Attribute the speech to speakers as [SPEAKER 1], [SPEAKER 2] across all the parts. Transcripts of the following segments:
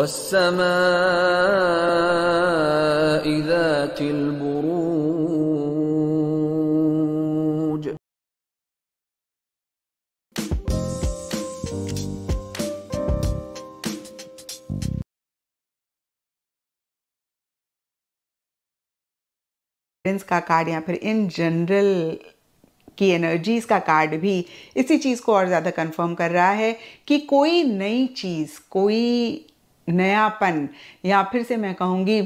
[SPEAKER 1] والسماء ذات البروج का कार्ड या फिर इन जनरल की एनर्जीज का कार्ड भी इसी चीज़ को और ज़्यादा कंफर्म कर रहा है कि कोई नई चीज़ कोई नयापन या फिर से मैं कहूँगी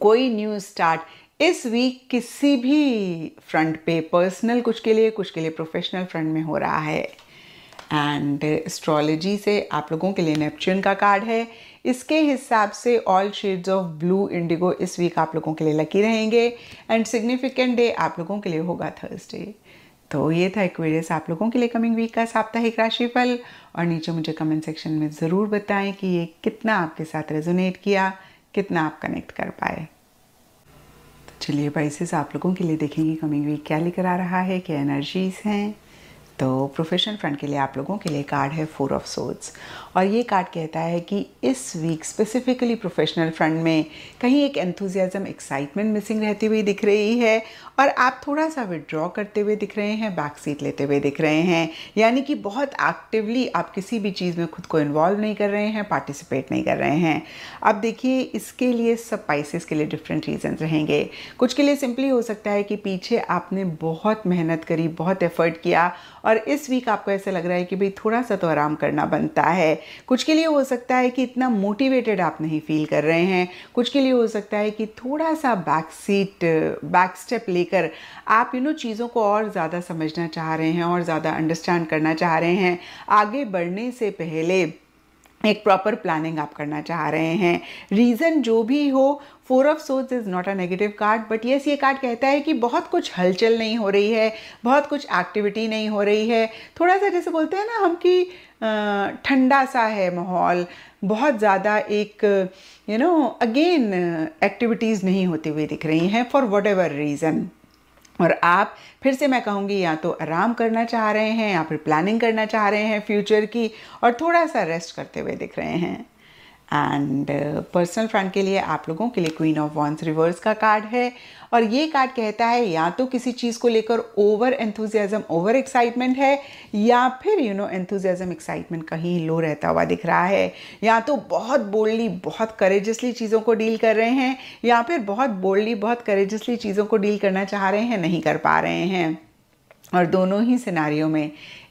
[SPEAKER 1] कोई न्यू स्टार्ट इस वीक किसी भी फ्रंट पे पर्सनल कुछ के लिए कुछ के लिए प्रोफेशनल फ्रंट में हो रहा है एंड एस्ट्रोलॉजी से आप लोगों के लिए नेपच्यून का कार्ड है इसके हिसाब से all shades of blue indigo इस वीक आप लोगों के लिए लकी रहेंगे एंड सिग्निफिकेंट डे आप लोगों के लिए होगा थर्सडे तो ये था एक्वेरियस आप लोगों के लिए कमिंग वीक का साप्ताहिक राशिफल और नीचे मुझे कमेंट सेक्शन में ज़रूर बताएं कि ये कितना आपके साथ रेजोनेट किया कितना आप कनेक्ट कर पाए तो चलिए बाइसेस आप लोगों के लिए देखेंगे कमिंग वीक क्या लेकर आ रहा है क्या एनर्जीज हैं तो प्रोफेशनल फ्रंट के लिए आप लोगों के लिए कार्ड है फोर ऑफ सोर्ड्स और ये कार्ड कहता है कि इस वीक स्पेसिफिकली प्रोफेशनल फ्रंट में कहीं एक एंथुजियाज़म एक्साइटमेंट मिसिंग रहती हुई दिख रही है और आप थोड़ा सा विड्रॉ करते हुए दिख रहे हैं बैक सीट लेते हुए दिख रहे हैं यानी कि बहुत एक्टिवली आप किसी भी चीज़ में खुद को इन्वॉल्व नहीं कर रहे हैं पार्टिसिपेट नहीं कर रहे हैं अब देखिए इसके लिए सब पाइसिस के लिए डिफरेंट रीजन रहेंगे कुछ के लिए सिंपली हो सकता है कि पीछे आपने बहुत मेहनत करी बहुत एफर्ट किया और इस वीक आपको ऐसा लग रहा है कि भाई थोड़ा सा तो आराम करना बनता है कुछ के लिए हो सकता है कि इतना मोटिवेटेड आप नहीं फील कर रहे हैं कुछ के लिए हो सकता है कि थोड़ा सा बैक सीट बैक स्टेप लेकर आप यू नो चीज़ों को और ज़्यादा समझना चाह रहे हैं और ज़्यादा अंडरस्टैंड करना चाह रहे हैं आगे बढ़ने से पहले एक प्रॉपर प्लानिंग आप करना चाह रहे हैं रीज़न जो भी हो four of swords is not a negative card but yes ये कार्ड कहता है कि बहुत कुछ हलचल नहीं हो रही है बहुत कुछ एक्टिविटी नहीं हो रही है थोड़ा सा जैसे बोलते हैं ना हम कि ठंडा सा है माहौल बहुत ज़्यादा एक यू नो अगेन एक्टिविटीज़ नहीं होती हुई दिख रही हैं फॉर वट एवर रीज़न और आप फिर से मैं कहूँगी या तो आराम करना चाह रहे हैं या फिर प्लानिंग करना चाह रहे हैं फ्यूचर की और थोड़ा सा रेस्ट करते हुए दिख रहे हैं एंड पर्सनल फ्रंट के लिए आप लोगों के लिए क्वीन ऑफ वॉन्स रिवर्स का कार्ड है और ये कार्ड कहता है या तो किसी चीज़ को लेकर ओवर एंथुजियाज़म ओवर एक्साइटमेंट है या फिर यू नो एंथुजियाज़म एक्साइटमेंट कहीं लो रहता हुआ दिख रहा है या तो बहुत बोल्डली बहुत करेजसली चीज़ों को डील कर रहे हैं या फिर बहुत बोल्डली बहुत करेजसली चीज़ों को डील करना चाह रहे हैं नहीं कर पा रहे हैं और दोनों ही सिनारियों में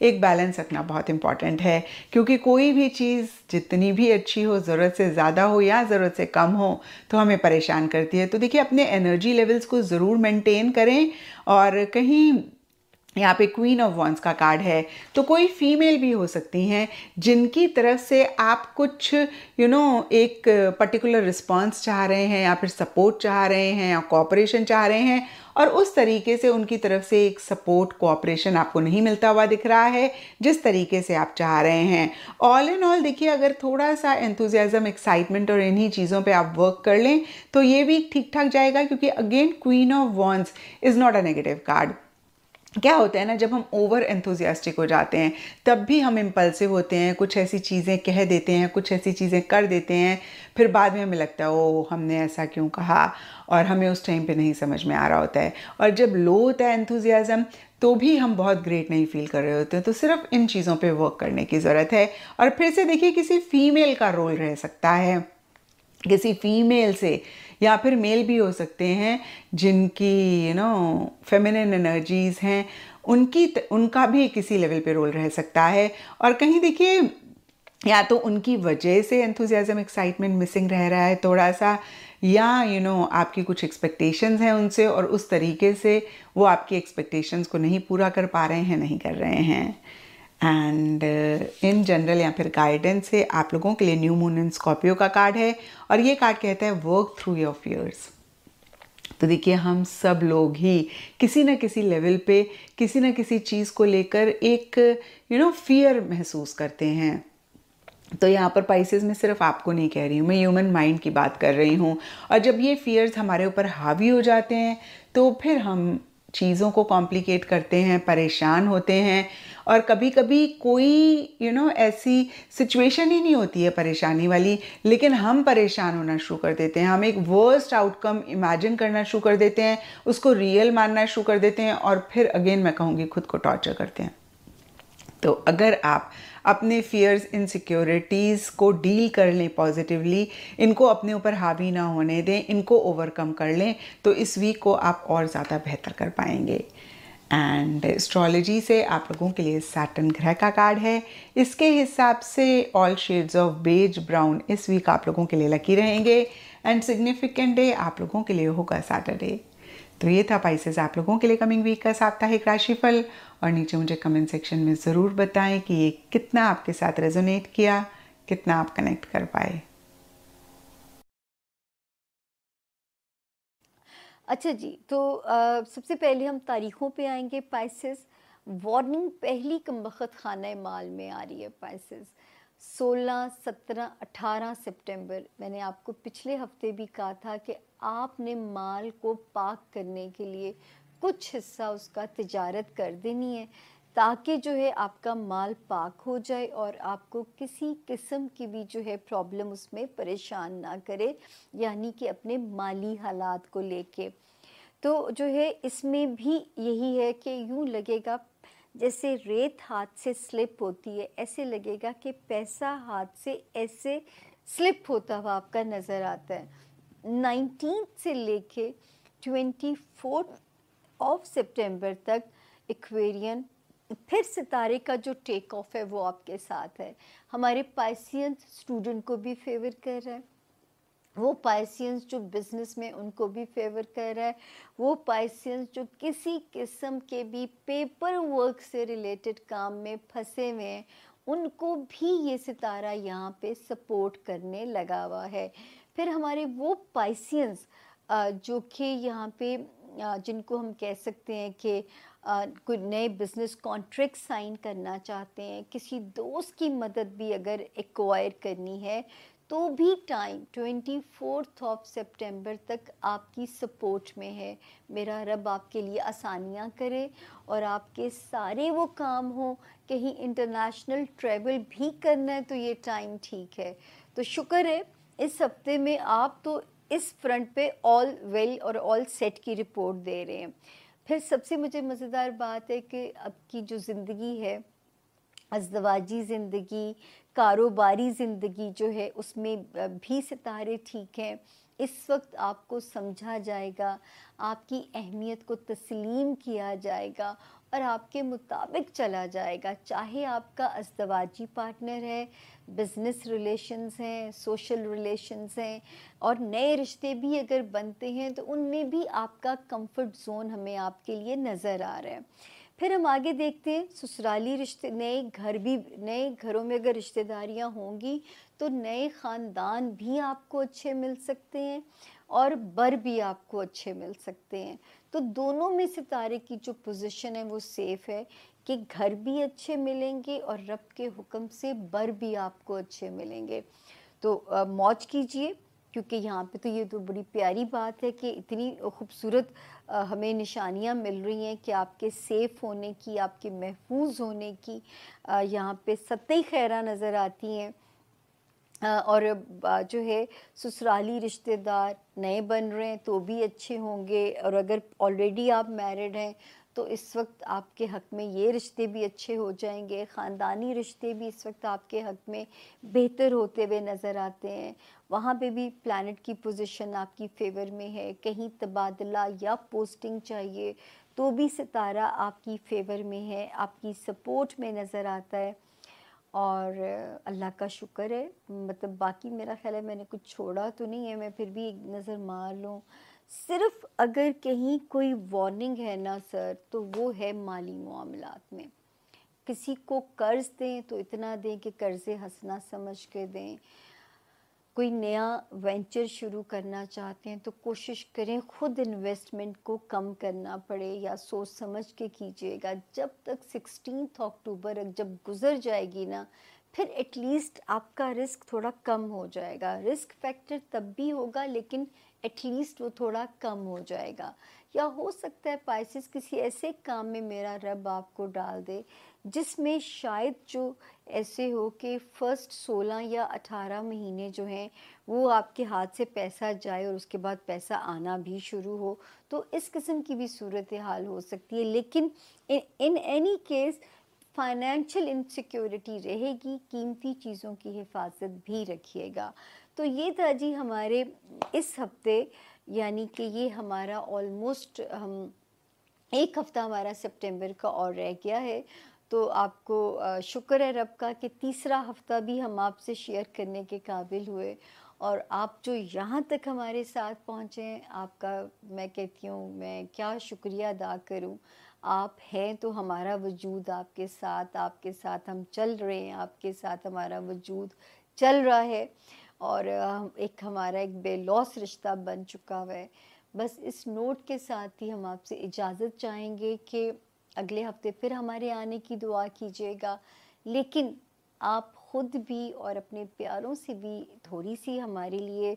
[SPEAKER 1] एक बैलेंस रखना बहुत इम्पॉर्टेंट है क्योंकि कोई भी चीज़ जितनी भी अच्छी हो ज़रूरत से ज़्यादा हो या ज़रूरत से कम हो तो हमें परेशान करती है तो देखिए अपने एनर्जी लेवल्स को ज़रूर मेंटेन करें और कहीं यहाँ पे क्वीन ऑफ वॉन्स का कार्ड है तो कोई फीमेल भी हो सकती हैं जिनकी तरफ से आप कुछ यू you नो know, एक पर्टिकुलर रिस्पांस चाह रहे हैं या फिर सपोर्ट चाह रहे हैं या कॉपरेशन चाह रहे हैं और उस तरीके से उनकी तरफ से एक सपोर्ट कोऑपरेशन आपको नहीं मिलता हुआ दिख रहा है जिस तरीके से आप चाह रहे हैं ऑल इन ऑल देखिए अगर थोड़ा सा एंथुजियाज़म एक्साइटमेंट और इन्हीं चीज़ों पे आप वर्क कर लें तो ये भी ठीक ठाक जाएगा क्योंकि again queen of wands is not a negative card क्या होता है ना जब हम ओवर एंथुजियास्टिक हो जाते हैं तब भी हम इम्पल्सिव होते हैं कुछ ऐसी चीज़ें कह देते हैं कुछ ऐसी चीज़ें कर देते हैं फिर बाद में हमें लगता है ओ हमने ऐसा क्यों कहा और हमें उस टाइम पे नहीं समझ में आ रहा होता है और जब लो होता है एंथुजियाज़म तो भी हम बहुत ग्रेट नहीं फील कर रहे होते हैं तो सिर्फ इन चीज़ों पर वर्क करने की ज़रूरत है और फिर से देखिए किसी फीमेल का रोल रह सकता है किसी फीमेल से या फिर मेल भी हो सकते हैं जिनकी यू नो फेमिनिन एनर्जीज़ हैं उनकी उनका भी किसी लेवल पे रोल रह सकता है और कहीं देखिए या तो उनकी वजह से एंथुजियाज़म एक्साइटमेंट मिसिंग रह रहा है थोड़ा सा या यू you नो know, आपकी कुछ एक्सपेक्टेशंस हैं उनसे और उस तरीके से वो आपकी एक्सपेक्टेशंस को नहीं पूरा कर पा रहे हैं नहीं कर रहे हैं एंड इन जनरल या फिर गाइडेंस से आप लोगों के लिए न्यू मून इन स्कॉर्पियो का कार्ड है और ये कार्ड कहता है वर्क थ्रू योर फियर्स तो देखिए हम सब लोग ही किसी न किसी लेवल पे किसी न किसी चीज़ को लेकर एक यू नो फियर महसूस करते हैं तो यहाँ पर पाइसेस में सिर्फ आपको नहीं कह रही हूँ मैं ह्यूमन माइंड की बात कर रही हूँ और जब ये फियर्स हमारे ऊपर हावी हो जाते हैं तो फिर हम चीज़ों को कॉम्प्लिकेट करते हैं परेशान होते हैं और कभी कभी कोई यू you नो know, ऐसी सिचुएशन ही नहीं होती है परेशानी वाली लेकिन हम परेशान होना शुरू कर देते हैं हम एक वर्स्ट आउटकम इमेजिन करना शुरू कर देते हैं उसको रियल मानना शुरू कर देते हैं और फिर अगेन मैं कहूँगी खुद को टॉर्चर करते हैं तो अगर आप अपने फियर्स इनसिक्योरिटीज़ को डील कर लें पॉजिटिवली इनको अपने ऊपर हावी ना होने दें इनको ओवरकम कर लें तो इस वीक को आप और ज़्यादा बेहतर कर पाएंगे एंड एस्ट्रोलॉजी से आप लोगों के लिए सैटन ग्रह का कार्ड है इसके हिसाब से all shades of beige brown इस वीक आप लोगों के लिए लकी रहेंगे एंड सिग्निफिकेंट डे आप लोगों के लिए होगा सैटरडे तो ये था पाइसेस आप लोगों के लिए कमिंग वीक का साप्ताहिक राशिफल और नीचे मुझे कमेंट सेक्शन में ज़रूर बताएं कि ये कितना आपके साथ रेजोनेट किया कितना आप कनेक्ट कर पाए
[SPEAKER 2] अच्छा जी तो आ, सबसे पहले हम तारीखों पे आएंगे पाइसिस वार्निंग पहली कमबख्त खाना माल में आ रही है पाइसिस 16, 17, 18 सितंबर मैंने आपको पिछले हफ्ते भी कहा था कि आपने माल को पाक करने के लिए कुछ हिस्सा उसका तजारत कर देनी है ताकि जो है आपका माल पाक हो जाए और आपको किसी किस्म की भी जो है प्रॉब्लम उसमें परेशान ना करे यानी कि अपने माली हालात को लेके तो जो है इसमें भी यही है कि यूँ लगेगा जैसे रेत हाथ से स्लिप होती है ऐसे लगेगा कि पैसा हाथ से ऐसे स्लिप होता हुआ आपका नज़र आता है नाइनटीन से लेके ट्वेंटी फोर्थ ऑफ सितंबर तक एक्वेरियन तो फिर सितारे का जो टेक ऑफ है वो आपके साथ है हमारे पाइसियंस स्टूडेंट को भी फेवर कर रहा है वो पाइसियंस जो बिज़नेस में उनको भी फेवर कर रहा है वो पाइसियंस जो किसी किस्म के भी पेपर वर्क से रिलेटेड काम में फंसे हुए हैं उनको भी ये सितारा यहाँ पे सपोर्ट करने लगा हुआ है फिर हमारे वो पाइसियंस जो कि यहाँ पे जिनको हम कह सकते हैं कि कोई नए बिजनेस कॉन्ट्रैक्ट साइन करना चाहते हैं किसी दोस्त की मदद भी अगर एक्वायर करनी है तो भी time twenty fourth of September तक आपकी सपोर्ट में है मेरा रब आपके लिए आसानियाँ करे और आपके सारे वो काम हो कहीं इंटरनेशनल ट्रैवल भी करना है तो ये टाइम ठीक है तो शुक्र है इस हफ्ते में आप तो इस फ्रंट पे ऑल वेल और ऑल सेट की रिपोर्ट दे रहे हैं फिर सबसे मुझे मज़ेदार बात है कि अब की जो ज़िंदगी है अजदवाजी ज़िंदगी कारोबारी ज़िंदगी जो है उसमें भी सितारे ठीक हैं इस वक्त आपको समझा जाएगा आपकी अहमियत को तस्लीम किया जाएगा और आपके मुताबिक चला जाएगा चाहे आपका अस्तवाजी पार्टनर है बिजनेस रिलेशंस हैं सोशल रिलेशंस हैं और नए रिश्ते भी अगर बनते हैं तो उनमें भी आपका कंफर्ट जोन हमें आपके लिए नज़र आ रहा है फिर हम आगे देखते हैं ससुराली रिश्ते नए घर भी नए घरों में अगर रिश्तेदारियाँ होंगी तो नए ख़ानदान भी आपको अच्छे मिल सकते हैं और बर भी आपको अच्छे मिल सकते हैं तो दोनों में सितारे की जो पोजीशन है वो सेफ़ है कि घर भी अच्छे मिलेंगे और रब के हुक्म से बर भी आपको अच्छे मिलेंगे तो आ, मौज कीजिए क्योंकि यहाँ पे तो ये तो बड़ी प्यारी बात है कि इतनी खूबसूरत हमें निशानियाँ मिल रही हैं कि आपके सेफ़ होने की आपके महफूज होने की यहाँ पे सतई खैरा नज़र आती हैं और जो है ससुराली रिश्तेदार नए बन रहे हैं तो भी अच्छे होंगे और अगर ऑलरेडी आप मैरिड हैं तो इस वक्त आपके हक में ये रिश्ते भी अच्छे हो जाएंगे ख़ानदानी रिश्ते भी इस वक्त आपके हक में बेहतर होते हुए नज़र आते हैं वहाँ पे भी प्लानट की पोजीशन आपकी फेवर में है कहीं तबादला या पोस्टिंग चाहिए तो भी सितारा आपकी फेवर में है आपकी सपोर्ट में नज़र आता है और अल्लाह का शुक्र है मतलब बाकी मेरा ख्याल है मैंने कुछ छोड़ा तो नहीं है मैं फिर भी एक नज़र मार लूँ सिर्फ अगर कहीं कोई वार्निंग है ना सर तो वो है माली मामला में किसी को कर्ज़ दें तो इतना दें कि कर्ज़ हंसना समझ के दें कोई नया वेंचर शुरू करना चाहते हैं तो कोशिश करें खुद इन्वेस्टमेंट को कम करना पड़े या सोच समझ के कीजिएगा जब तक सिक्सटीन अक्टूबर जब गुजर जाएगी ना फिर एटलीस्ट आपका रिस्क थोड़ा कम हो जाएगा रिस्क फैक्टर तब भी होगा लेकिन एटलीस्ट वो थोड़ा कम हो जाएगा या हो सकता है पाइसिस किसी ऐसे काम में मेरा रब आपको डाल दे जिसमें शायद जो ऐसे हो कि फ़र्स्ट सोलह या अठारह महीने जो हैं वो आपके हाथ से पैसा जाए और उसके बाद पैसा आना भी शुरू हो तो इस किस्म की भी सूरत हाल हो सकती है लेकिन in any case financial insecurity रहेगी कीमती चीज़ों की हिफाजत भी रखिएगा तो ये था जी हमारे इस हफ्ते यानी कि ये हमारा ऑलमोस्ट हम एक हफ़्ता हमारा सितंबर का और रह गया है तो आपको शुक्र है रब का कि तीसरा हफ़्ता भी हम आपसे शेयर करने के काबिल हुए और आप जो यहाँ तक हमारे साथ पहुँचे आपका मैं कहती हूँ मैं क्या शुक्रिया अदा करूँ आप हैं तो हमारा वजूद आपके साथ आपके साथ हम चल रहे हैं आपके साथ हमारा वजूद चल रहा है और एक हमारा एक बेलौस रिश्ता बन चुका हुआ है बस इस नोट के साथ ही हम आपसे इजाज़त चाहेंगे कि अगले हफ्ते फिर हमारे आने की दुआ कीजिएगा लेकिन आप खुद भी और अपने प्यारों से भी थोड़ी सी हमारे लिए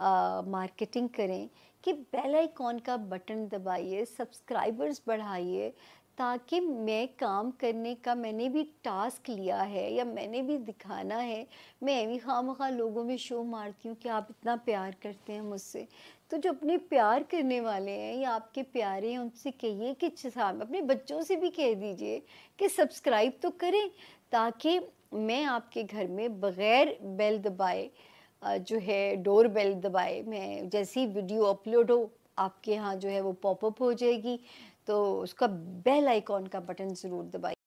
[SPEAKER 2] आ, मार्केटिंग करें कि बेल आइकॉन का बटन दबाइए सब्सक्राइबर्स बढ़ाइए ताकि मैं काम करने का मैंने भी टास्क लिया है या मैंने भी दिखाना है मैं भी खाम खा लोगों में शो मारती हूँ कि आप इतना प्यार करते हैं मुझसे तो जो अपने प्यार करने वाले हैं या आपके प्यारे हैं उनसे कहिए कि साहब अच्छा, अपने बच्चों से भी कह दीजिए कि सब्सक्राइब तो करें ताकि मैं आपके घर में बग़ैर बेल दबाए जो है डोर बेल दबाए मैं जैसी वीडियो अपलोड हो आपके यहाँ जो है वो पॉपअप हो जाएगी तो उसका बेल आइकॉन का बटन ज़रूर दबाइए